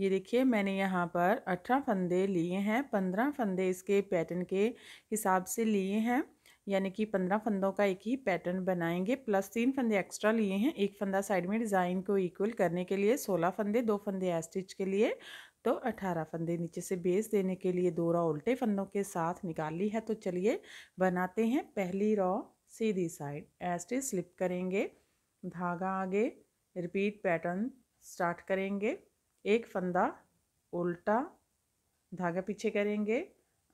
ये देखिए मैंने यहाँ पर अठारह फंदे लिए हैं पंद्रह फंदे इसके पैटर्न के हिसाब से लिए हैं यानी कि पंद्रह फंदों का एक ही पैटर्न बनाएंगे प्लस तीन फंदे एक्स्ट्रा लिए हैं एक फंदा साइड में डिज़ाइन को इक्वल करने के लिए सोलह फंदे दो फंदे एस्टिच के लिए तो अठारह फंदे नीचे से बेस देने के लिए दो रॉ उल्टे फंदों के साथ निकाल ली है तो चलिए बनाते हैं पहली रॉ सीधी साइड एस्टिच स्लिप करेंगे धागा आगे रिपीट पैटर्न स्टार्ट करेंगे एक फंदा उल्टा धागा पीछे करेंगे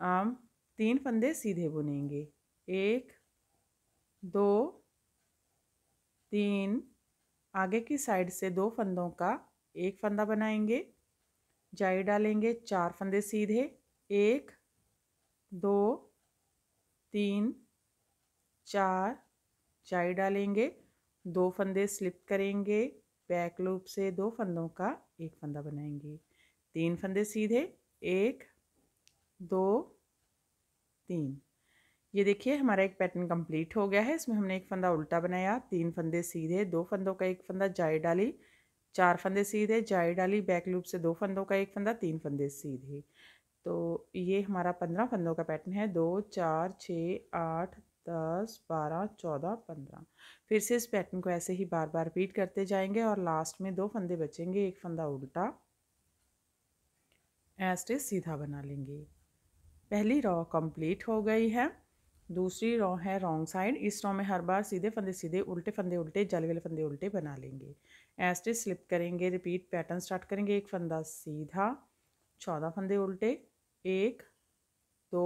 हम तीन फंदे सीधे बुनेंगे एक दो तीन आगे की साइड से दो फंदों का एक फंदा बनाएंगे जाई डालेंगे चार फंदे सीधे एक दो तीन चार जाई डालेंगे दो फंदे स्लिप करेंगे बैक लूप से दो फंदों का एक फंदा बनाएंगे तीन फंदे सीधे एक दो तीन ये देखिए हमारा एक पैटर्न कंप्लीट हो गया है इसमें हमने एक फंदा उल्टा बनाया तीन फंदे सीधे दो फंदों का एक फंदा जाए डाली चार फंदे सीधे जाए डाली बैक लूप से दो फंदों का एक फंदा तीन फंदे सीधे तो ये हमारा पंद्रह फंदों का पैटर्न है दो चार छः आठ दस बारह चौदह पंद्रह फिर से इस पैटर्न को ऐसे ही बार बार रिपीट करते जाएंगे और लास्ट में दो फंदे बचेंगे एक फंदा उल्टा ऐसे सीधा बना लेंगे पहली रॉ कंप्लीट हो गई है दूसरी रॉ है रॉन्ग साइड इस रॉ में हर बार सीधे फंदे सीधे उल्टे फंदे उल्टे जल वाले फंदे उल्टे बना लेंगे ऐसे स्लिप करेंगे रिपीट पैटर्न स्टार्ट करेंगे एक फंदा सीधा चौदह फंदे उल्टे एक दो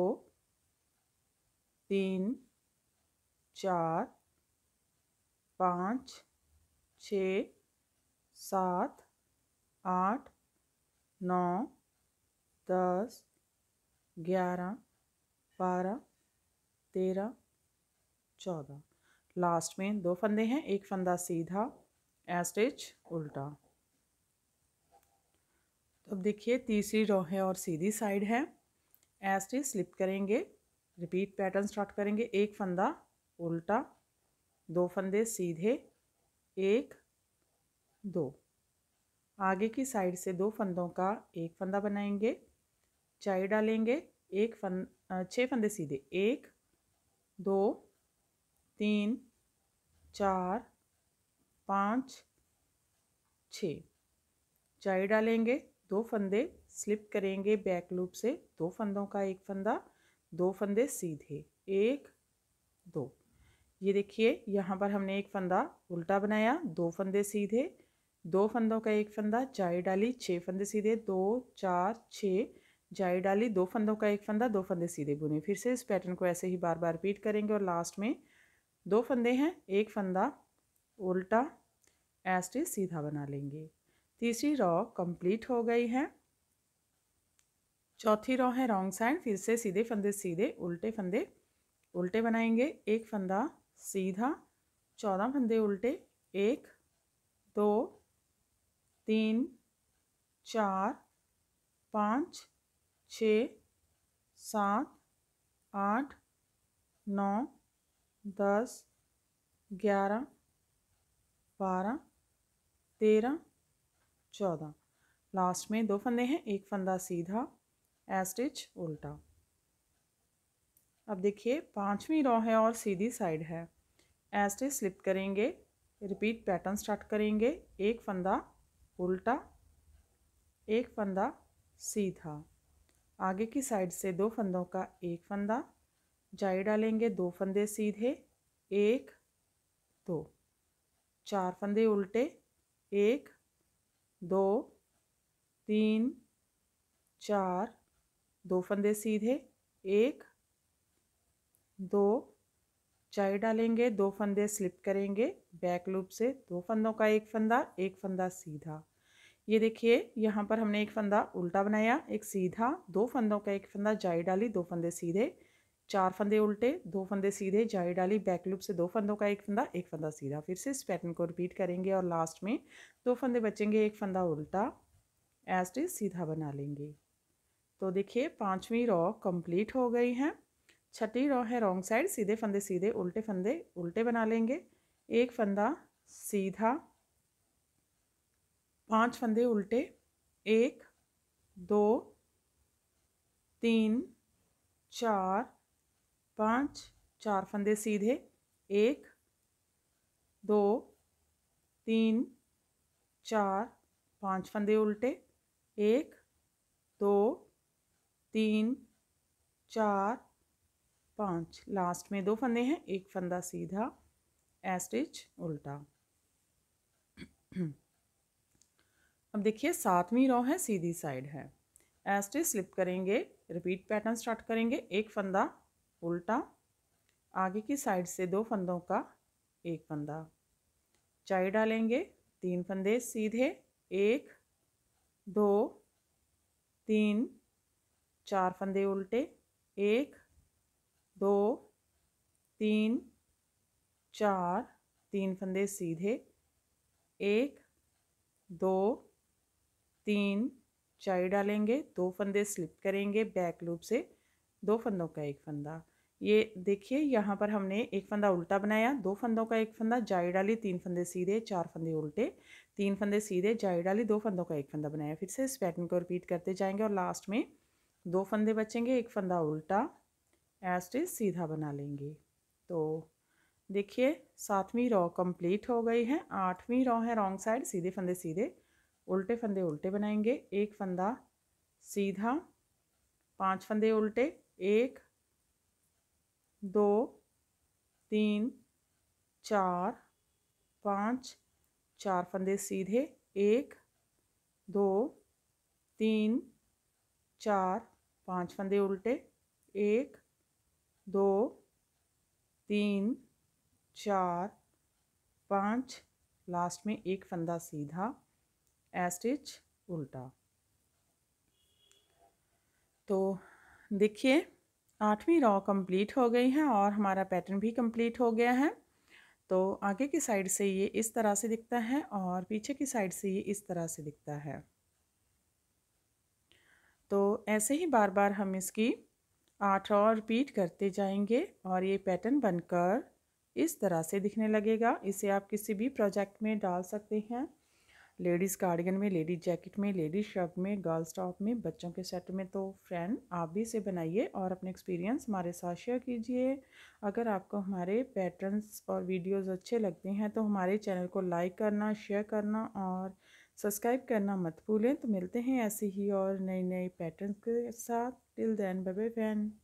तीन चार पाँच छ सात आठ नौ दस ग्यारह बारह तेरह चौदह लास्ट में दो फंदे हैं एक फंदा सीधा एस्टेज उल्टा तो अब देखिए तीसरी रो है और सीधी साइड है एस्टेज स्लिप करेंगे रिपीट पैटर्न स्टार्ट करेंगे एक फंदा उल्टा दो फंदे सीधे एक दो आगे की साइड से दो फंदों का एक फंदा बनाएंगे चाय डालेंगे एक फंद छः फंदे सीधे एक दो तीन चार पाँच छ चाय डालेंगे दो फंदे स्लिप करेंगे बैक लूप से दो फंदों का एक फंदा दो फंदे सीधे एक दो ये देखिए यहाँ पर हमने एक फंदा उल्टा बनाया दो फंदे सीधे दो फंदों का एक फंदा जाई डाली छः फंदे सीधे दो चार छः जाई डाली दो फंदों का एक फंदा दो फंदे सीधे बुने फिर से इस पैटर्न को ऐसे ही बार बार रिपीट करेंगे और लास्ट में दो फंदे हैं एक फंदा उल्टा ऐसे सीधा बना लेंगे तीसरी रॉ कंप्लीट हो गई है चौथी रॉ है रॉन्ग साइड फिर से सीधे फंदे सीधे उल्टे फंदे उल्टे बनाएंगे एक फंदा सीधा चौदह फंदे उल्टे एक दो तीन चार पाँच छ सात आठ नौ दस ग्यारह बारह तेरह चौदह लास्ट में दो फंदे हैं एक फंदा सीधा एस्टिच उल्टा अब देखिए पांचवी रॉ है और सीधी साइड है ऐसे स्लिप करेंगे रिपीट पैटर्न स्टार्ट करेंगे एक फंदा उल्टा एक फंदा सीधा आगे की साइड से दो फंदों का एक फंदा जाई डालेंगे दो फंदे सीधे एक दो चार फंदे उल्टे एक दो तीन चार दो फंदे सीधे एक दो चाय डालेंगे दो फंदे स्लिप करेंगे बैक लूप से दो फंदों का एक फंदा एक फंदा सीधा ये देखिए यहाँ पर हमने एक फंदा उल्टा बनाया एक सीधा दो फंदों का एक फंदा जाई डाली दो फंदे सीधे चार फंदे उल्टे दो फंदे सीधे जाई डाली बैक लूप से दो फंदों का एक फंदा एक फंदा सीधा फिर से इस पैटर्न को रिपीट करेंगे और लास्ट में दो फंदे बचेंगे एक फंदा उल्टा एस्ट सीधा बना लेंगे तो देखिए पाँचवीं रॉ कंप्लीट हो गई है छठी रॉ है रॉन्ग साइड सीधे फंदे सीधे उल्टे फंदे उल्टे बना लेंगे एक फंदा सीधा पांच फंदे उल्टे एक दो तीन चार पाँच चार फंदे सीधे एक दो तीन चार पाँच फंदे उल्टे एक दो तीन चार पाँच लास्ट में दो फंदे हैं एक फंदा सीधा एस्टिच उल्टा अब देखिए सातवीं रॉ है सीधी साइड है एस्टिच स्लिप करेंगे रिपीट पैटर्न स्टार्ट करेंगे एक फंदा उल्टा आगे की साइड से दो फंदों का एक फंदा चाई डालेंगे तीन फंदे सीधे एक दो तीन चार फंदे उल्टे एक दो तीन चार तीन फंदे सीधे एक दो तीन चाई डालेंगे दो फंदे स्लिप करेंगे बैक लूप से दो फंदों का एक फंदा ये देखिए यहाँ पर हमने एक फंदा उल्टा बनाया दो फंदों का एक फंदा जाई डाली तीन फंदे सीधे चार फंदे उल्टे तीन फंदे सीधे जाई डाली दो फंदों का एक फंदा बनाया फिर से इस पैटर्न को रिपीट करते जाएंगे और लास्ट में दो फंदे बचेंगे एक फंदा उल्टा एज सीधा बना लेंगे तो देखिए सातवीं रॉ कंप्लीट हो गई है आठवीं रॉ है रॉन्ग साइड सीधे फंदे सीधे उल्टे फंदे उल्टे बनाएंगे एक फंदा सीधा पांच फंदे उल्टे एक दो तीन चार पाँच चार फंदे सीधे एक दो तीन चार पाँच फंदे उल्टे एक दो तीन चार पाँच लास्ट में एक फंदा सीधा एस्टिच उल्टा तो देखिए आठवीं रॉ कंप्लीट हो गई है और हमारा पैटर्न भी कंप्लीट हो गया है तो आगे की साइड से ये इस तरह से दिखता है और पीछे की साइड से ये इस तरह से दिखता है तो ऐसे ही बार बार हम इसकी आठ और रिपीट करते जाएंगे और ये पैटर्न बनकर इस तरह से दिखने लगेगा इसे आप किसी भी प्रोजेक्ट में डाल सकते हैं लेडीज़ कार्डिगन में लेडीज़ जैकेट में लेडीज़ शर्ट में गर्ल्स टॉप में बच्चों के सेट में तो फ्रेंड आप भी इसे बनाइए और अपने एक्सपीरियंस हमारे साथ शेयर कीजिए अगर आपको हमारे पैटर्न्स और वीडियोस अच्छे लगते हैं तो हमारे चैनल को लाइक करना शेयर करना और सब्सक्राइब करना मत भूलें तो मिलते हैं ऐसे ही और नए नए पैटर्न के साथ Till then, bye bye, fan.